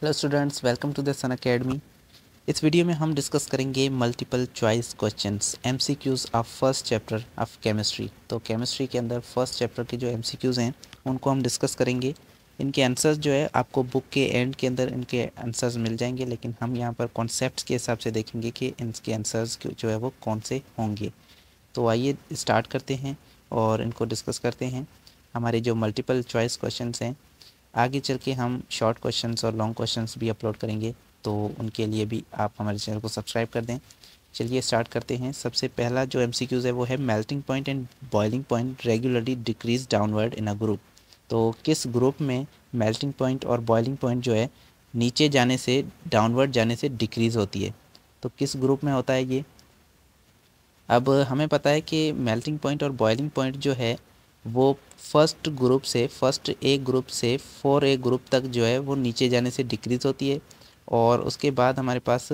hello students welcome to the Sun academy इस वीडियो में हम डिस्कस करेंगे multiple choice questions MCQs of first chapter of chemistry तो केमिस्ट्री के अंदर फर्स्ट चैप्टर के जो एमसीक्यूज़ हैं उनको हम डिस्कस करेंगे इनके आंसर्स जो है आपको बुक के एंड के अंदर इनके आंसर्स मिल जाएंगे लेकिन हम यहाँ पर कॉन्सेप्ट के हिसाब से देखेंगे कि इनके आंसर्स जो है वो कौन से होंगे तो आइए स्टार्ट करते हैं और इनको डिस्कस करते हैं हमारे जो मल्टीपल चॉइस क्वेश्चन हैं आगे चल के हम शॉर्ट क्वेश्चन और लॉन्ग क्वेश्चन भी अपलोड करेंगे तो उनके लिए भी आप हमारे चैनल को सब्सक्राइब कर दें चलिए स्टार्ट करते हैं सबसे पहला जो एम है वो है melting point and boiling point regularly decrease downward in a group तो किस ग्रुप में मेल्टिंग पॉइंट और बॉइलिंग पॉइंट जो है नीचे जाने से डाउनवर्ड जाने से डिक्रीज़ होती है तो किस ग्रुप में होता है ये अब हमें पता है कि मेल्टिंग पॉइंट और बॉइलिंग पॉइंट जो है वो फर्स्ट ग्रुप से फर्स्ट ए ग्रुप से फोर ए ग्रुप तक जो है वो नीचे जाने से डिक्रीज होती है और उसके बाद हमारे पास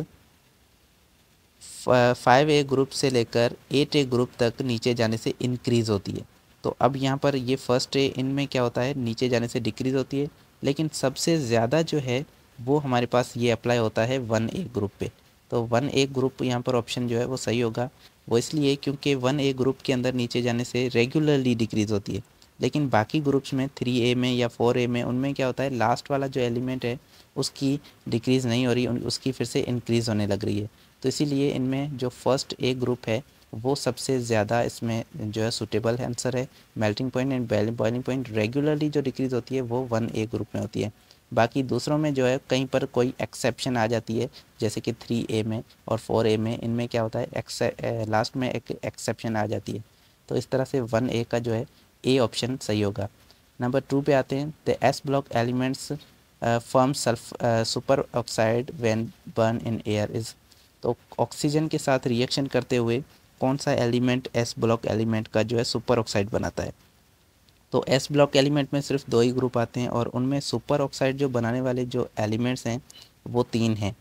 फाइव ए ग्रुप से लेकर एट ए ग्रुप तक नीचे जाने से इंक्रीज़ होती है तो अब यहाँ पर ये फर्स्ट ए इनमें क्या होता है नीचे जाने से डिक्रीज़ होती है लेकिन सबसे ज़्यादा जो है वो हमारे पास ये अप्लाई होता है वन ए ग्रुप पे तो वन ए ग्रुप यहाँ पर ऑप्शन जो है वो सही होगा वो इसलिए क्योंकि वन ए ग्रुप के अंदर नीचे जाने से रेगुलरली डिक्रीज़ होती है लेकिन बाकी ग्रुप्स में थ्री ए में या फोर ए में उनमें क्या होता है लास्ट वाला जो एलिमेंट है उसकी डिक्रीज़ नहीं हो रही उसकी फिर से इंक्रीज़ होने लग रही है तो इसीलिए इनमें जो फर्स्ट ए ग्रुप है वो सबसे ज़्यादा इसमें जो है सूटेबल आंसर है melting point and boiling point regularly जो डिक्रीज़ होती है वो वन ए ग्रुप में होती है बाकी दूसरों में जो है कहीं पर कोई एक्सेप्शन आ जाती है जैसे कि थ्री ए में और फोर ए में इनमें क्या होता है एक्से लास्ट में एक एक्सेप्शन आ जाती है तो इस तरह से वन ए का जो है ए ऑप्शन सही होगा नंबर टू पे आते हैं the S block elements form sulph super oxide when burn in air is तो ऑक्सीजन के साथ रिएक्शन करते हुए कौन सा एलिमेंट एस ब्लॉक एलिमेंट का जो है सुपर ऑक्साइड बनाता है तो एस ब्लॉक एलिमेंट में सिर्फ दो ही ग्रुप आते हैं और उनमें सुपर ऑक्साइड जो बनाने वाले जो एलिमेंट्स हैं वो तीन हैं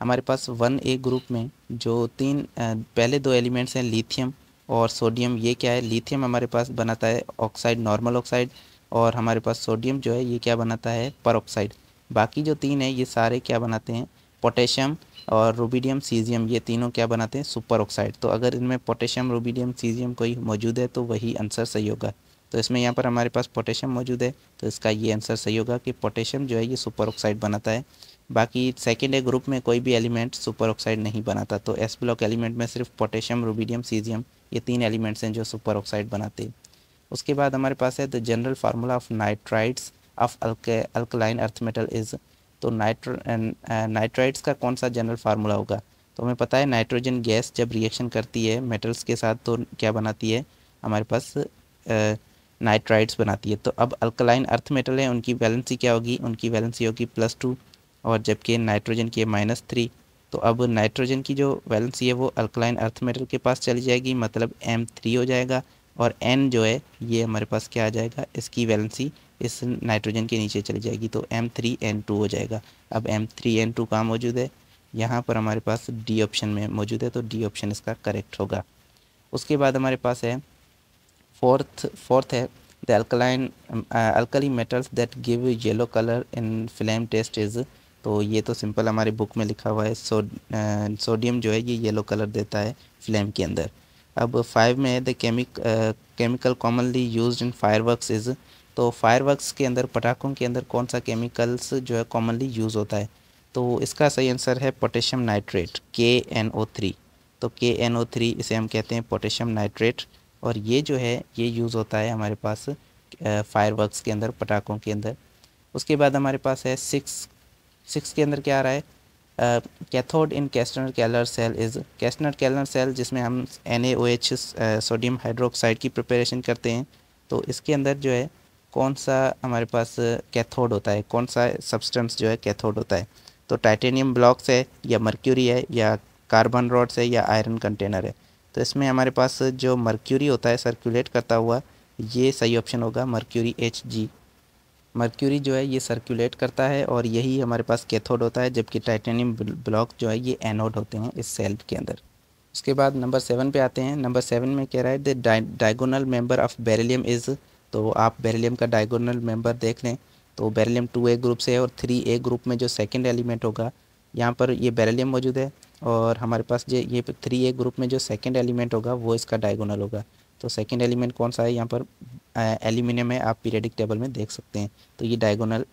हमारे पास वन ए ग्रुप में जो तीन पहले दो एलिमेंट्स हैं लिथियम और सोडियम ये क्या है लिथियम हमारे पास बनाता है ऑक्साइड नॉर्मल ऑक्साइड और हमारे पास सोडियम जो है ये क्या बनाता है पर ऑक्साइड बाकी जो तीन है ये सारे क्या बनाते हैं पोटेशियम और रूबीडियम सीजियम ये तीनों क्या बनाते हैं सुपर ऑक्साइड तो अगर इनमें पोटेशियम रूबीडियम सीजियम कोई मौजूद है तो वही आंसर सही होगा तो इसमें यहाँ पर हमारे पास पोटेशियम मौजूद है तो इसका ये आंसर सही होगा कि पोटेशियम जो है ये सुपर ऑक्साइड बनाता है बाकी सेकेंड ए ग्रुप में कोई भी एलिमेंट सुपर ऑक्साइड नहीं बनाता तो एस ब्लॉक एलिमेंट में सिर्फ पोटेशियम रूबीडियम सीजियम ये तीन एलिमेंट्स हैं जो सुपर ऑक्साइड बनाते हैं उसके बाद हमारे पास है the general formula of nitrides of alkaline earth metal is तो नाइट्र नाइट्राइड्स uh, का कौन सा जनरल फार्मूला होगा तो हमें पता है नाइट्रोजन गैस जब रिएक्शन करती है मेटल्स के साथ तो क्या बनाती है हमारे पास आ, uh, नाइट्राइड्स बनाती है तो अब अल्कलाइन अर्थ मेटल है उनकी वैलेंसी क्या होगी उनकी वैलेंसी होगी प्लस टू और जबकि नाइट्रोजन की है माइनस थ्री तो अब नाइट्रोजन की जो वैलेंसी है वो अल्कलाइन अर्थ मेटल के पास चली जाएगी मतलब एम थ्री हो जाएगा और एन जो है ये हमारे पास क्या आ जाएगा इसकी वैलेंसी इस नाइट्रोजन के नीचे चली जाएगी तो एम थ्री एन टू हो जाएगा अब एम थ्री एन टू कहाँ मौजूद है यहाँ पर हमारे पास डी ऑप्शन में मौजूद है तो डी ऑप्शन इसका करेक्ट होगा उसके बाद हमारे पास है Fourth, fourth eh, the alkaline alkaline um, uh, alkali metals that give yellow color in flame test is तो ये तो सिंपल हमारी बुक में लिखा हुआ है सो सोडियम uh, जो है ये येलो कलर देता है फ्लेम के अंदर अब फाइव में है the chemic chemical commonly use in works is तो वर्कस के अंदर पटाखों के अंदर कौन सा केमिकल्स जो है कॉमनली यूज़ होता है तो इसका सही आंसर है potassium nitrate K N O three तो के एन ओ थ्री इसे हम कहते हैं पोटेशियम नाइट्रेट और ये जो है ये यूज़ होता है हमारे पास फायरवर्क्स के अंदर पटाखों के अंदर उसके बाद हमारे पास है सिक्स सिक्स के अंदर क्या आ रहा है cathode in Castner Kellner cell is Castner Kellner cell जिसमें हम एन सोडियम हाइड्रोक्साइड की प्रिपरेशन करते हैं तो इसके अंदर जो है कौन सा हमारे पास कैथोड होता है कौन सा सब्सटेंस जो है कैथोड होता है तो टाइटेनियम ब्लॉक्स है या मर्क्यूरी है या कार्बन रॉड्स है या आयरन कंटेनर है तो इसमें हमारे पास जो मर्क्यूरी होता है सर्कुलेट करता हुआ ये सही ऑप्शन होगा मर्क्यूरी एच जी मर्क्यूरी जो है ये सर्कुलेट करता है और यही हमारे पास कैथोड होता है जबकि टाइटेनियम ब्लॉक जो है ये एनोड होते हैं इस सेल के अंदर उसके बाद नंबर सेवन पे आते हैं नंबर सेवन में कह रहा है the diagonal member of beryllium is तो आप बेरिलियम का डायगोनल मेंबर देख लें तो बेरिलियम टू ए ग्रुप से है और थ्री ए ग्रुप में जो सेकेंड एलिमेंट होगा यहाँ पर ये बेरिलियम मौजूद है और हमारे पास जो ये थ्री ए ग्रुप में जो सेकेंड एलिमेंट होगा वो इसका डायगोनल होगा तो सेकेंड एलिमेंट कौन सा है यहाँ पर एल्यूमिनियम है आप पीरियडिक टेबल में देख सकते हैं तो ये डायगोनल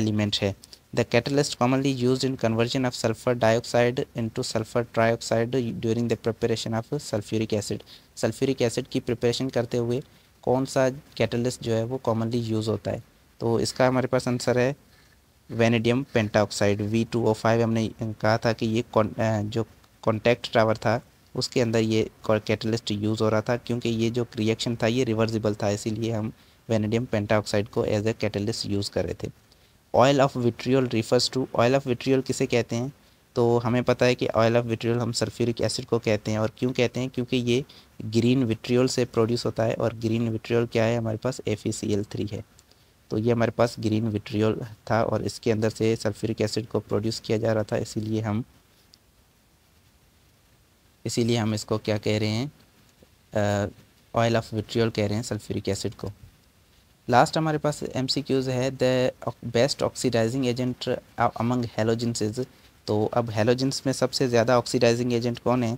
एलिमेंट है the catalyst commonly use in conversion of sulphur dioxide into sulphur trioxide during the preparation of sulphuric acid sulphuric acid की प्रिपरेशन करते हुए कौन सा कैटलिस्ट जो है वो कॉमनली यूज़ होता है तो इसका हमारे पास आंसर है vanadium pentoxide V two O five हमने कहा था कि ये जो कॉन्टैक्ट टावर था उसके अंदर ये कैटलिस्ट यूज़ हो रहा था क्योंकि ये जो रिएक्शन था ये रिवर्सिबल था इसीलिए हम वेनेडियम पेंटाऑक्साइड को एज ए कैटलिस्ट यूज़ कर रहे थे oil of vitriol refers to oil of vitriol किसे कहते हैं तो हमें पता है कि ऑयल ऑफ विट्रियल हम सल्फ्यूरिक एसिड को कहते हैं और क्यों कहते हैं क्योंकि ये ग्रीन विट्रियल से प्रोड्यूस होता है और ग्रीन विट्रियल क्या है हमारे पास एफ e है तो ये हमारे पास ग्रीन विट्रियोल था और इसके अंदर से सल्फ्यूरिक एसिड को प्रोड्यूस किया जा रहा था इसीलिए हम इसीलिए हम इसको क्या कह रहे हैं ऑयल ऑफ विट्रियोल कह रहे हैं सल्फ्यूरिक एसिड को लास्ट हमारे पास एम सी क्यूज़ है the best oxidising agent among halogens तो अब हेलोजिन्स में सबसे ज़्यादा ऑक्सीडाइजिंग एजेंट कौन है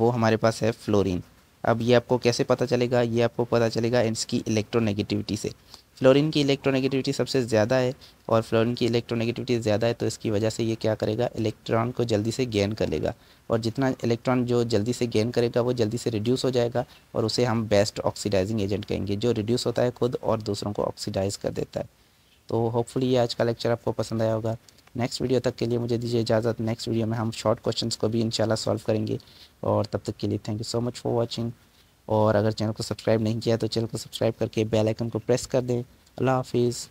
वो हमारे पास है फ्लोरीन अब ये आपको कैसे पता चलेगा ये आपको पता चलेगा इसकी इलेक्ट्रोनेगेटिविटी से फ्लोरीन की इलेक्ट्रोनेगेटिविटी सबसे ज़्यादा है और फ्लोरीन की इलेक्ट्रोनेगेटिविटी ज़्यादा है तो इसकी वजह से ये क्या करेगा इलेक्ट्रॉन को जल्दी से गेन कर लेगा और जितना इलेक्ट्रॉन जो जल्दी से गेन करेगा वो जल्दी से रिड्यूस हो जाएगा और उसे हम बेस्ट ऑक्सीडाइजिंग एजेंट कहेंगे जो रिड्यूस होता है खुद और दूसरों को ऑक्सीडाइज कर देता है तो होपफुली ये आज का लेक्चर आपको पसंद आया होगा नेक्स्ट वीडियो तक के लिए मुझे दीजिए इजाज़त नेक्स्ट वीडियो में हम शॉर्ट क्वेश्चंस को भी इंशाल्लाह सॉल्व करेंगे और तब तक के लिए thank you so much for watching और अगर चैनल को सब्सक्राइब नहीं किया तो चैनल को सब्सक्राइब करके बेल आइकन को प्रेस कर दें अल्लाह हाफिज़